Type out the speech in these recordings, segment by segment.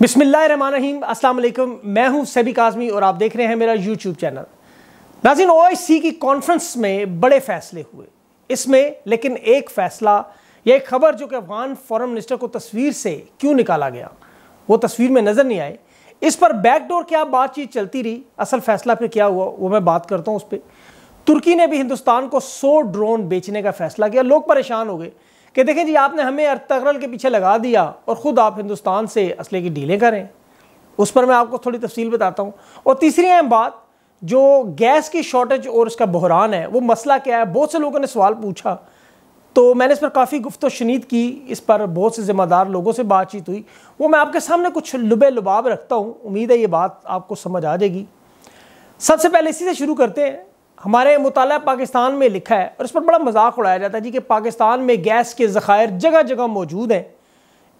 बिस्मिल्लाहिर्रहमानिर्रहीम अस्सलाम वालेकुम मैं हूं सैबी काजमी और आप देख रहे हैं मेरा यूट्यूब चैनल नाजिन ओ की कॉन्फ्रेंस में बड़े फैसले हुए इसमें लेकिन एक फैसला या एक खबर जो कि अफगान फॉरन मिनिस्टर को तस्वीर से क्यों निकाला गया वो तस्वीर में नज़र नहीं आए इस पर बैकडोर क्या बातचीत चलती रही असल फैसला फिर क्या हुआ वो मैं बात करता हूँ उस पर तुर्की ने भी हिंदुस्तान को सौ ड्रोन बेचने का फैसला किया लोग परेशान हो गए कि देखें जी आपने हमें अरतगरल के पीछे लगा दिया और ख़ुद आप हिंदुस्तान से असले की डीलें करें उस पर मैं आपको थोड़ी तफसील बताता हूँ और तीसरी अहम बात जो गैस की शॉर्टेज और इसका बहरान है वो मसला क्या है बहुत से लोगों ने सवाल पूछा तो मैंने इस पर काफ़ी गुफ्त शनीद की इस पर बहुत से ज़िम्मेदार लोगों से बातचीत हुई वो मैं आपके सामने कुछ लुबे लुबाब रखता हूँ उम्मीद है ये बात आपको समझ आ जाएगी सबसे पहले इसी से शुरू करते हैं हमारे मुताल पाकिस्तान में लिखा है और इस पर बड़ा मजाक उड़ाया जाता है जी कि पाकिस्तान में गैस के ज़खायर जगह जगह मौजूद हैं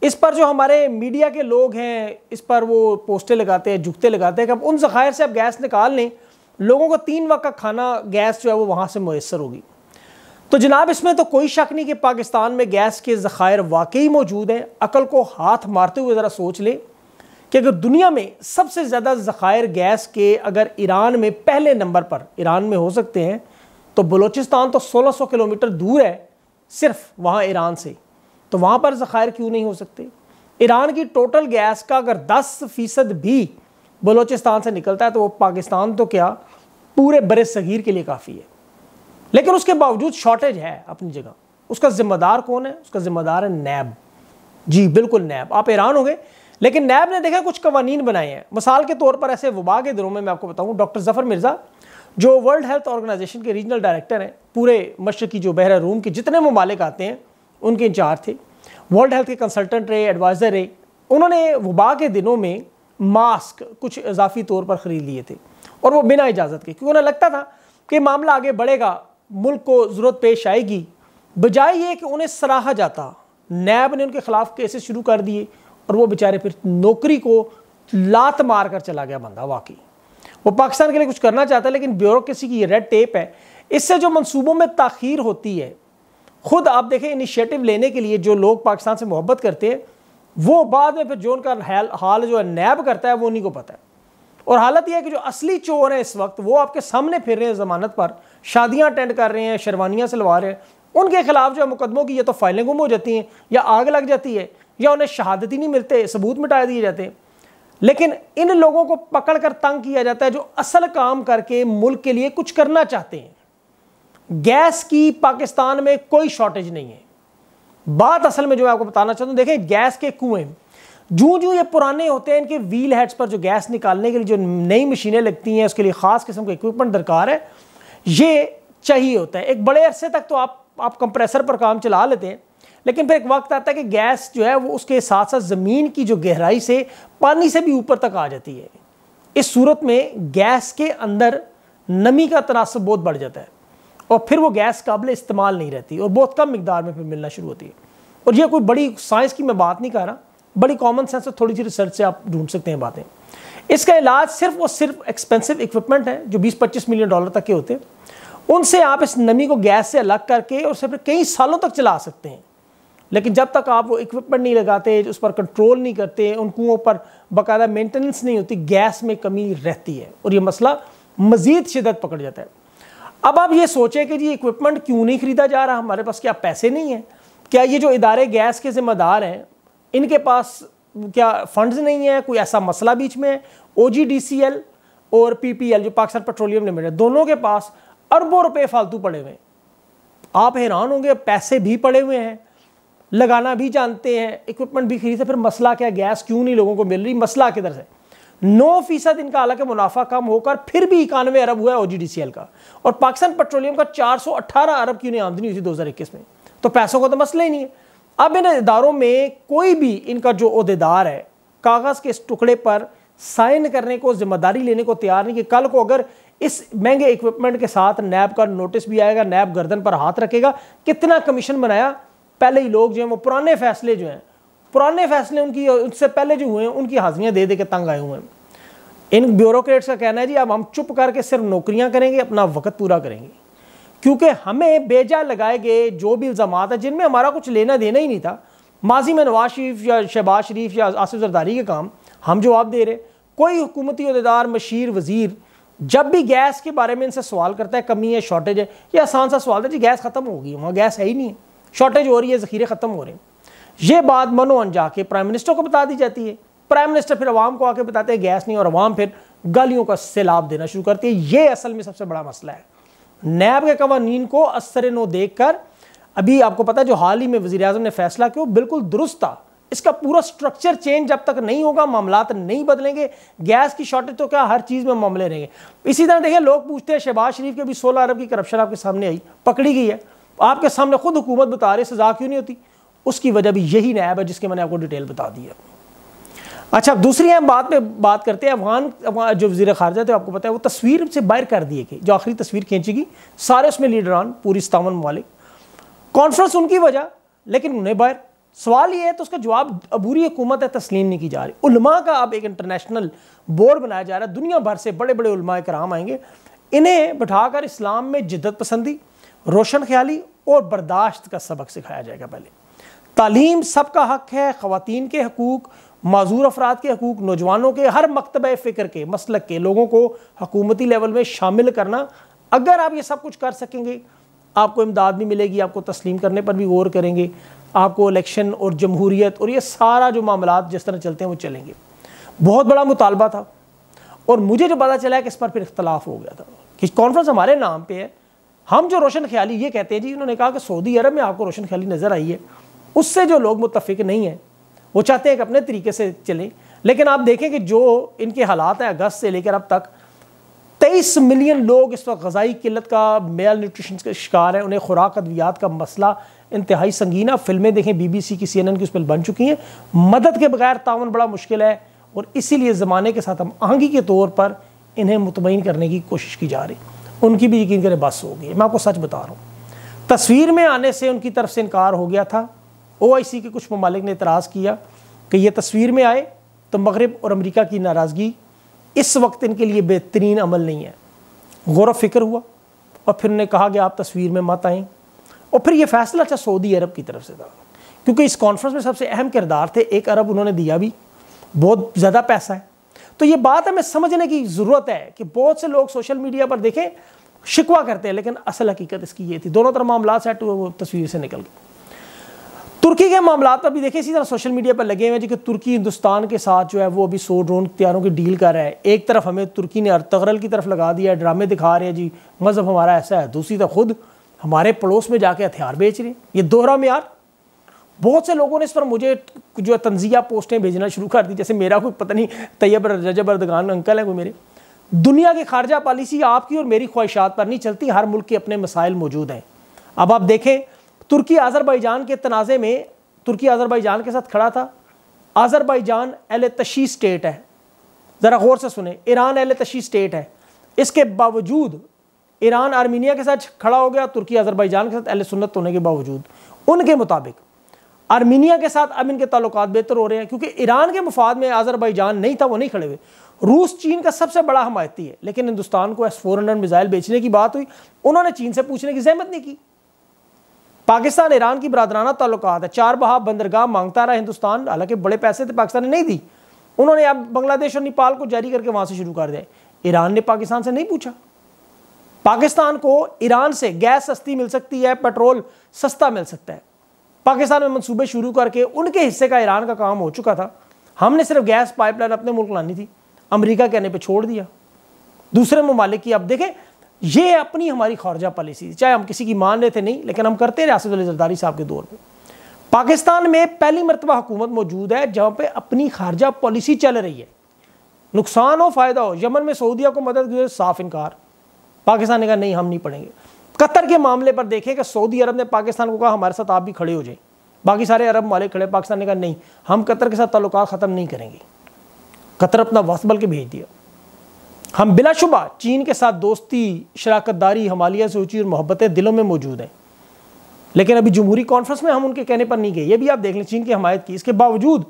इस पर जो हमारे मीडिया के लोग हैं इस पर वो पोस्टें लगाते हैं झुकते लगाते हैं कि अब उन ज़खायर से अब गैस निकाल लें लोगों को तीन वक्त का खाना गैस जो है वो वहाँ से मैसर होगी तो जनाब इसमें तो कोई शक नहीं कि पाकिस्तान में गैस के ज़खायर वाकई मौजूद हैं अकल को हाथ मारते हुए ज़रा सोच लें कि अगर दुनिया में सबसे ज़्यादा ज़ख़ायर गैस के अगर ईरान में पहले नंबर पर ईरान में हो सकते हैं तो बलूचिस्तान तो 1600 किलोमीटर दूर है सिर्फ वहाँ ईरान से तो वहाँ पर ज़ख़ायर क्यों नहीं हो सकते ईरान की टोटल गैस का अगर 10 फ़ीसद भी बलूचिस्तान से निकलता है तो वो पाकिस्तान तो क्या पूरे बर सगीर के लिए काफ़ी है लेकिन उसके बावजूद शॉर्टेज है अपनी जगह उसका ज़िम्मेदार कौन है उसका ज़िम्मेदार है नैब जी बिल्कुल नैब आप ईरान होंगे लेकिन नैब ने देखा कुछ कवानीन बनाए हैं मिसाल के तौर पर ऐसे वबा के दिनों में मैं आपको बताऊँ डॉक्टर जफ़र मिर्ज़ा जो वर्ल्ड हेल्थ ऑर्गेनाइजेशन के रीजनल डायरेक्टर हैं पूरे मशरकी जो बहरा रूम के जितने ममालिक आते हैं उनके इंचार्ज थे वर्ल्ड हेल्थ के कंसल्टेंट रहे एडवाइज़र रहे उन्होंने वबा के दिनों में मास्क कुछ इजाफी तौर पर ख़रीद लिए थे और वो बिना इजाज़त के क्योंकि उन्हें लगता था कि मामला आगे बढ़ेगा मुल्क को ज़रूरत पेश आएगी बजाय ये कि उन्हें सराहा जाता नैब ने उनके खिलाफ केसेस शुरू कर दिए और वो बेचारे फिर नौकरी को लात मार कर चला गया बंदा वाकई वो पाकिस्तान के लिए कुछ करना चाहता है लेकिन ब्यूरोक्रेसी की ये रेड टेप है इससे जो मंसूबों में तखीर होती है खुद आप देखें इनिशिएटिव लेने के लिए जो लोग पाकिस्तान से मोहब्बत करते हैं वो बाद में फिर जो उनका हाल जो है नैब करता है वो उन्हीं को पता है और हालत यह है कि जो असली चोर है इस वक्त वो आपके सामने फिर रहे हैं ज़मानत पर शादियां अटेंड कर रहे हैं शेरवानियाँ सिलवा रहे हैं उनके खिलाफ जो है मुकदमों की ये तो फाइलें गुम हो जाती हैं या आग लग जाती है या उन्हें शहादत ही नहीं मिलते सबूत मिटा दिए जाते लेकिन इन लोगों को पकड़कर तंग किया जाता है जो असल काम करके मुल्क के लिए कुछ करना चाहते हैं गैस की पाकिस्तान में कोई शॉर्टेज नहीं है बात असल में जो मैं आपको बताना चाहता हूं देखें गैस के कुएं जो जू ये पुराने होते हैं इनके व्हील हेड्स पर जो गैस निकालने के लिए जो नई मशीनें लगती हैं उसके लिए ख़ास किस्म का इक्विपमेंट दरकार है ये चाहिए होता है एक बड़े अरसे तक तो आप आप कंप्रेसर पर काम चला लेते हैं लेकिन फिर एक वक्त आता है कि गैस जो है वो उसके साथ साथ ज़मीन की जो गहराई से पानी से भी ऊपर तक आ जाती है इस सूरत में गैस के अंदर नमी का तनासब बहुत बढ़ जाता है और फिर वो गैस काबिल इस्तेमाल नहीं रहती और बहुत कम मकदार में फिर मिलना शुरू होती है और यह कोई बड़ी साइंस की मैं बात नहीं कर रहा बड़ी कॉमन सेंस और थोड़ी सी रिसर्च से आप ढूंढ सकते हैं बातें इसका इलाज सिर्फ और सिर्फ एक्सपेंसिव इक्विपमेंट है जो 20-25 मिलियन डॉलर तक के होते हैं उनसे आप इस नमी को गैस से अलग करके और उसे फिर कई सालों तक चला सकते हैं लेकिन जब तक आप वो इक्विपमेंट नहीं लगाते उस पर कंट्रोल नहीं करते उन कुओं पर बाकायदा मेंटेनेंस नहीं होती गैस में कमी रहती है और ये मसला मज़ीद शिदत पकड़ जाता है अब आप ये सोचें कि जी इक्विपमेंट क्यों नहीं ख़रीदा जा रहा हमारे पास क्या पैसे नहीं हैं क्या ये जो इदारे गैस के ज़िम्मेदार हैं इनके पास क्या फंड्स नहीं है कोई ऐसा मसला बीच में है ओ और पीपीएल जो पाकिस्तान पेट्रोलियम लिमिटेड दोनों के पास अरबों रुपए फालतू पड़े हुए हैं आप हैरान होंगे पैसे भी पड़े हुए हैं लगाना भी जानते हैं इक्विपमेंट भी खरीदते फिर मसला क्या गैस क्यों नहीं लोगों को मिल रही मसला किधर से नौ फीसद इनका हालांकि मुनाफा कम होकर फिर भी इक्यानवे अरब हुआ है ओ का और पाकिस्तान पेट्रोलियम का 418 अरब की उन्हें आमदनी हुई थी इक्कीस में तो पैसों का तो मसला ही नहीं है अब इन इदारों में कोई भी इनका जो अहदेदार है कागज़ के इस टुकड़े पर साइन करने को जिम्मेदारी लेने को तैयार नहीं कि कल को अगर इस महंगे इक्विपमेंट के साथ नैब का नोटिस भी आएगा नैब गर्दन पर हाथ रखेगा कितना कमीशन बनाया पहले ही लोग जो हैं वो पुराने फैसले जो हैं पुराने फैसले उनकी उससे पहले जो हुए हैं उनकी हाजियाँ दे दे के तंग आए हुए हैं इन ब्यूरोक्रेट्स का कहना है जी अब हम चुप करके सिर्फ नौकरियां करेंगे अपना वक्त पूरा करेंगे क्योंकि हमें बेजा लगाए गए जो भी इल्ज़ाम है जिनमें हमारा कुछ लेना देना ही नहीं था माजी में नवाज शरीफ या शहबाज शरीफ या आसिफ जरदारी के काम हम जवाब दे रहे कोई हुकूमती अहदेदार मशीर वजीर जब भी गैस के बारे में इनसे सवाल करता है कमी है शॉर्टेज है ये आसान सा सवाल था जी गैस ख़त्म होगी वहाँ गैस है ही नहीं है शॉर्टेज हो रही है जखीरे ख़त्म हो रहे हैं ये बात मनोअन जाके प्राइम मिनिस्टर को बता दी जाती है प्राइम मिनिस्टर फिर अवाम को आके बताते हैं गैस नहीं और अवाम फिर गलियों का सैलाब देना शुरू करती है ये असल में सबसे बड़ा मसला है नैब के कवानीन को असर नो देख कर अभी आपको पता है जो हाल ही में वजी अजम ने फैसला किया बिल्कुल दुरुस्त था इसका पूरा स्ट्रक्चर चेंज जब तक नहीं होगा मामला नहीं बदलेंगे गैस की शॉर्टेज तो क्या हर चीज़ में मामले रहेंगे इसी तरह देखिए लोग पूछते हैं शहबाज शरीफ के भी सोलह अरब की करप्शन आपके सामने आई पकड़ी गई है आपके सामने खुद हुकूमत बता रही सज़ा क्यों नहीं होती उसकी वजह भी यही नायब है जिसके मैंने आपको डिटेल बता दी है अच्छा दूसरी अहम बात पे बात करते हैं अफगान जो वजी खारजा थे आपको पता है वो तस्वीर से बाहर कर दिए गए जो आखिरी तस्वीर खींची गई सारे उसमें लीडरान पूरी सतावन ममालिक कॉन्फ्रेंस उनकी वजह लेकिन उन्हें बाहर सवाल ये है तो उसका जवाब अबूरी हुकूमत है तस्लीम नहीं की जा रही उलमा का अब एक इंटरनेशनल बोर्ड बनाया जा रहा है दुनिया भर से बड़े बड़े उलमा कराम आएंगे इन्हें बैठा कर इस्लाम में जिद्दत पसंदी रोशन ख्याली और बर्दाश्त का सबक सिखाया जाएगा पहले तालीम सबका हक है ख़वान के हकूक़ मज़ूर अफराद के हकूक़ नौजवानों के हर मकतब फ़िक्र के मसलक के लोगों को हकूमती लेवल में शामिल करना अगर आप ये सब कुछ कर सकेंगे आपको इमदाद भी मिलेगी आपको तस्लीम करने पर भी गौर करेंगे आपको इलेक्शन और जमहूरीत और ये सारा जो मामला जिस तरह चलते हैं वो चलेंगे बहुत बड़ा मुतालबा था और मुझे जो पता चला है कि इस पर फिर इख्तलाफ हो गया था कि कॉन्फ्रेंस हमारे नाम पर है हम जो रोशन ख्याली ये कहते हैं जी उन्होंने कहा कि सऊदी अरब में आपको रोशन ख्याली नज़र आई है उससे जो लोग मुतफिक नहीं हैं वो चाहते हैं कि अपने तरीके से चलें लेकिन आप देखें कि जो इनके हालात हैं अगस्त से लेकर अब तक तेईस मिलियन लोग इस वक्त गजाई किल्लत का मेल न्यूट्रिशन का शिकार हैं उन्हें खुराक अद्वियात का मसला इंतहाई है फिल्में देखें सी की सी एन एन की उस पर बन चुकी हैं मदद के बगैर तावन बड़ा मुश्किल है और इसीलिए ज़माने के साथ हम आहंगी के तौर पर इन्हें मुतमिन करने की कोशिश की जा रही है उनकी भी यकीन करें बस हो गई मैं आपको सच बता रहा हूँ तस्वीर में आने से उनकी तरफ से इनकार हो गया था ओ आई सी के कुछ ममालिक ने इतराज़ किया कि यह तस्वीर में आए तो मगरब और अमरीका की नाराज़गी इस वक्त इनके लिए बेहतरीन अमल नहीं है गौर फिक्र हुआ और फिर उन्हें कहा कि आप तस्वीर में मत आएँ और फिर यह फैसला अच्छा सऊदी अरब की तरफ से था क्योंकि इस कॉन्फ्रेंस में सबसे अहम किरदार थे एक अरब उन्होंने दिया भी बहुत ज़्यादा पैसा है तो ये बात हमें समझने की ज़रूरत है कि बहुत से लोग सोशल मीडिया पर देखें शिकवा करते हैं लेकिन असल हकीकत इसकी ये थी दोनों तरफ मामला सेट हुए वो तस्वीर से निकल गए तुर्की के मामला पर भी देखिए इसी तरह सोशल मीडिया पर लगे हुए हैं जो कि तुर्की हिंदुस्तान के साथ जो है वो अभी सो ड्रोन तैयारों की डील कर रहा है एक तरफ हमें तुर्की ने अरतगरल की तरफ लगा दिया है ड्रामे दिखा रहे हैं जी मज़हब हमारा ऐसा है दूसरी तरफ खुद हमारे पड़ोस में जाके हथियार बेच रहे हैं ये दोहरा मैार बहुत से लोगों ने इस पर मुझे जो तंजिया पोस्टें भेजना शुरू कर दी जैसे मेरा कोई पता नहीं तैयब रजब अर्दगान अंकल है कोई मेरे दुनिया की खारजा पॉलिसी आपकी और मेरी ख्वाहिशात पर नहीं चलती हर मुल्क के अपने मसाइल मौजूद हैं अब आप देखें तुर्की आज़रबाईजान के तनाज़े में तुर्की आज़रबाईजान के साथ खड़ा था आज़रबाईजान एल तशी स्टेट है ज़रा गौर से सुने ईरान एल तशी स्टेट है इसके बावजूद ईरान आर्मीनिया के साथ खड़ा हो गया तुर्की आज़रबाईजान के साथ एल सुन्नत होने के बावजूद उनके मुताबिक आर्मीनिया के साथ अब इनके ताल्लुक बेहतर हो रहे हैं क्योंकि ईरान के मफाद में आज़रबाईजान नहीं था वो नहीं खड़े हुए रूस चीन का सबसे बड़ा हमायती है लेकिन हिंदुस्तान को एस फोर हंड्रेड मिज़ाइल बेचने की बात हुई उन्होंने चीन से पूछने की जहमत नहीं की पाकिस्तान ईरान की बरदराना ताल्लुक है चार बहा बंदरगाह मांगता रहा हिंदुस्तान हालांकि बड़े पैसे थे तो पाकिस्तान ने नहीं दी उन्होंने अब बांग्लादेश और नेपाल को जारी करके वहाँ से शुरू कर दिया ईरान ने पाकिस्तान से नहीं पूछा पाकिस्तान को ईरान से गैस सस्ती मिल सकती है पेट्रोल सस्ता मिल सकता है पाकिस्तान में मनसूबे शुरू करके उनके हिस्से का ईरान का काम हो चुका था हमने सिर्फ गैस पाइपलाइन अपने मुल्क लानी थी अमेरिका कहने पर छोड़ दिया दूसरे ममालिक की अब देखें ये अपनी हमारी खारजा पॉलिसी चाहे हम किसी की मान रहे थे नहीं लेकिन हम करते रियासत जरदारी साहब के दौर में पाकिस्तान में पहली मरतबा हुकूमत मौजूद है जहाँ पर अपनी खारजा पॉलिसी चल रही है नुकसान हो फ़ायदा हो यमन में सऊदिया को मदद साफ इनकार पाकिस्तान ने कहा नहीं हम नहीं पढ़ेंगे कतर के मामले पर देखें कि सऊदी अरब ने पाकिस्तान को कहा हमारे साथ आप भी खड़े हो जाए बाकी सारे अरब मालिक खड़े पाकिस्तान ने कहा नहीं हम कतर के साथ ताल्लुक ख़त्म नहीं करेंगे कतर अपना वस्त बल के भेज दिया हम बिलाशुबा चीन के साथ दोस्ती शराकत दारी हमालिया से ऊँची और मोहब्बतें दिलों में मौजूद हैं लेकिन अभी जमहूरी कॉन्फ्रेंस में हम उनके कहने पर नहीं गए ये भी आप देख लें चीन की हमायत की इसके बावजूद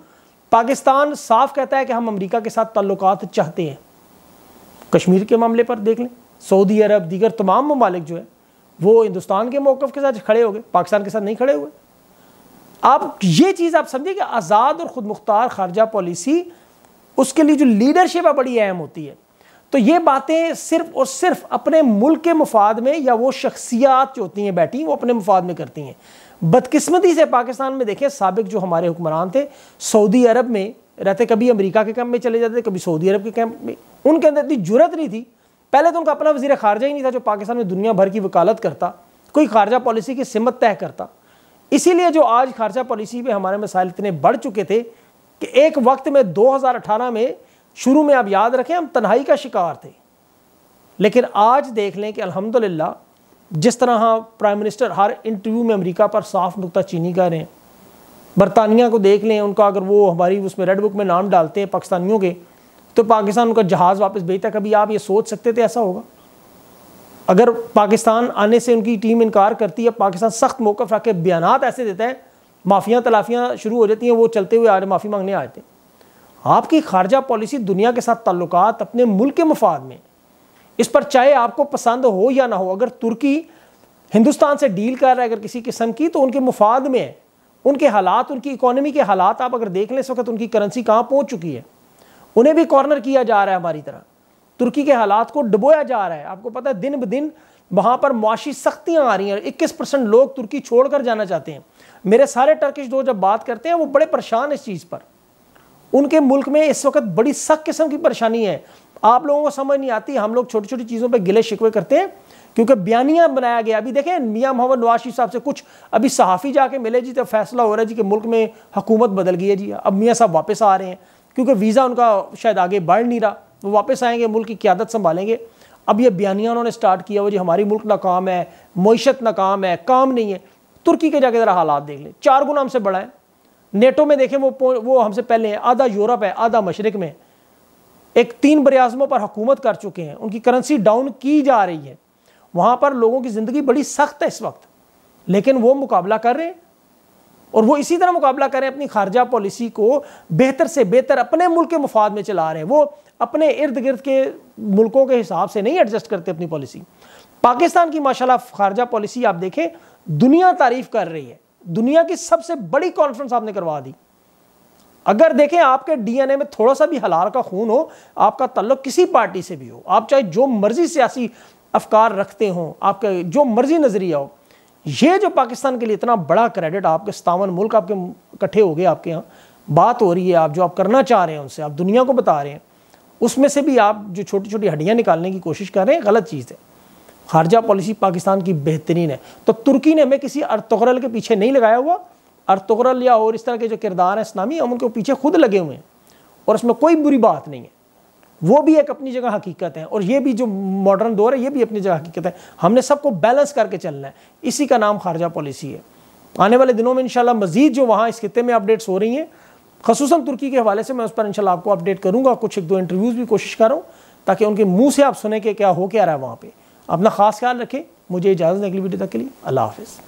पाकिस्तान साफ कहता है कि हम अमरीका के साथ ताल्लुक चाहते हैं कश्मीर के मामले पर देख लें सऊदी अरब दीगर तमाम ममालिक जो है वो हिंदुस्तान के मौक़ के साथ खड़े हो गए पाकिस्तान के साथ नहीं खड़े हुए आप ये चीज़ आप समझिए कि आज़ाद और ख़ुद मुख्तार खारजा पॉलिसी उसके लिए जो लीडरशिप है बड़ी अहम होती है तो ये बातें सिर्फ और सिर्फ अपने मुल्क के मुफाद में या वो शख्सियात जो होती हैं बैठी वो अपने मुफाद में करती हैं बदकिस्मती से पाकिस्तान में देखें सबक जो हमारे हुक्मरान थे सऊदी अरब में रहते कभी अमरीका के कैंप में चले जाते कभी सऊदी अरब के कैंप में उनके अंदर इतनी जरूरत नहीं थी पहले तो उनका अपना वजीर खारजा ही नहीं था जो पाकिस्तान में दुनिया भर की वकालत करता कोई खारजा पॉलिसी की सिमत तय करता इसीलिए जो आज खारजा पॉलिसी पे हमारे मसाइल इतने बढ़ चुके थे कि एक वक्त में 2018 में शुरू में आप याद रखें हम तन्हाई का शिकार थे लेकिन आज देख लें कि अलहमदिल्ला जिस तरह हाँ प्राइम मिनिस्टर हर इंटरव्यू में अमेरिका पर साफ नुकता चीनी कर रहे हैं बरतानिया को देख लें उनका अगर वो हमारी उसमें रेड बुक में नाम डालते हैं पाकिस्तानियों के तो पाकिस्तान उनका जहाज़ वापस भेजता कभी आप ये सोच सकते थे ऐसा होगा अगर पाकिस्तान आने से उनकी टीम इनकार करती है पाकिस्तान सख्त मौक़ रख के बयान ऐसे देता है माफ़िया तलाफियाँ शुरू हो जाती हैं वो चलते हुए आ रहे माफ़ी मांगने आते हैं आपकी खारजा पॉलिसी दुनिया के साथ ताल्लुक अपने मुल्क के मफाद में इस पर चाहे आपको पसंद हो या ना हो अगर तुर्की हिंदुस्तान से डील कर रहा है अगर किसी किस्म की तो उनके मुफाद में उनके हालात उनकी इकोनॉमी के हालात आप अगर देख लें इस वक्त उनकी करेंसी कहाँ पहुँच चुकी है उन्हें भी कॉर्नर किया जा रहा है हमारी तरह तुर्की के हालात को डुबोया जा रहा है आपको पता है दिन ब दिन वहाँ पर मुआशी सख्तियाँ आ रही हैं इक्कीस परसेंट लोग तुर्की छोड़ कर जाना चाहते हैं मेरे सारे टर्किश दोस्त जब बात करते हैं वो बड़े परेशान इस चीज़ पर उनके मुल्क में इस वक्त बड़ी सख्त किस्म की परेशानी है आप लोगों को समझ नहीं आती हम लोग छोटी छोटी चीज़ों पर गिले शिकवे करते हैं क्योंकि बयानियाँ बनाया गया अभी देखें मियाँ मोहम्मद नवाज शरीफ साहब से कुछ अभी सहाफ़ी जाके मिले जी तो फैसला हो रहा है जी कि मुल्क में हुकूमत बदल गई है जी अब मियाँ साहब वापस आ रहे हैं क्योंकि वीज़ा उनका शायद आगे बढ़ नहीं रहा वो वापस आएंगे मुल्क की क्यादत संभालेंगे अब ये बयानिया उन्होंने स्टार्ट किया वो जी हमारी मुल्क नाकाम है मीशत नाकाम है काम नहीं है तुर्की के जाके ज़रा हालात देख लें चार गुना हमसे बढ़ाएँ नेटो में देखें वो वो हमसे पहले हैं आधा यूरोप है आधा मशरक में एक तीन बरआज़मों पर हुकूमत कर चुके हैं उनकी करेंसी डाउन की जा रही है वहाँ पर लोगों की ज़िंदगी बड़ी सख्त है इस वक्त लेकिन वो मुकाबला कर रहे हैं और वो इसी तरह मुकाबला करें अपनी खारजा पॉलिसी को बेहतर से बेहतर अपने मुल्क के मफाद में चला रहे हैं वो अपने इर्द गिर्द के मुल्कों के हिसाब से नहीं एडजस्ट करते अपनी पॉलिसी पाकिस्तान की माशाला खारजा पॉलिसी आप देखें दुनिया तारीफ कर रही है दुनिया की सबसे बड़ी कॉन्फ्रेंस आपने करवा दी अगर देखें आपके डीएनए में थोड़ा सा भी हलाल का खून हो आपका तल्लु किसी पार्टी से भी हो आप चाहे जो मर्जी सियासी अफकार रखते हो आपका जो मर्जी नजरिया हो ये जो पाकिस्तान के लिए इतना बड़ा क्रेडिट आपके सतावन मुल्क आपके इकट्ठे हो गए आपके यहाँ बात हो रही है आप जो आप करना चाह रहे हैं उनसे आप दुनिया को बता रहे हैं उसमें से भी आप जो छोटी छोटी हड्डियाँ निकालने की कोशिश कर रहे हैं गलत चीज़ है खारजा पॉलिसी पाकिस्तान की बेहतरीन है तो तुर्की ने हमें किसी अरतगरल के पीछे नहीं लगाया हुआ अरतगरल या और इस तरह के जो किरदार हैं इस्लामी हम उनके पीछे खुद लगे हुए हैं और उसमें कोई बुरी बात नहीं है वो भी एक अपनी जगह हकीकत है और ये भी जो मॉडर्न दौर है ये भी अपनी जगह हकीकत है हमने सबको बैलेंस करके चलना है इसी का नाम खारजा पॉलिसी है आने वाले दिनों में इंशाल्लाह मजीद जो वहाँ इस खत्े में अपडेट्स हो रही हैं खसूस तुर्की के हवाले से मैं उस पर इंशाल्लाह आपको अपडेट करूँगा कुछ एक दो इंटरव्यूज़ भी कोशिश कर रहा हूँ ताकि उनके मुँह से आप सुने कि क्या हो क्या रहा है वहाँ पर अपना ख़ास ख्याल रखें मुझे इजाज़त अगली के लिए वीडियो तक के लिए अल्लाह हाफिज़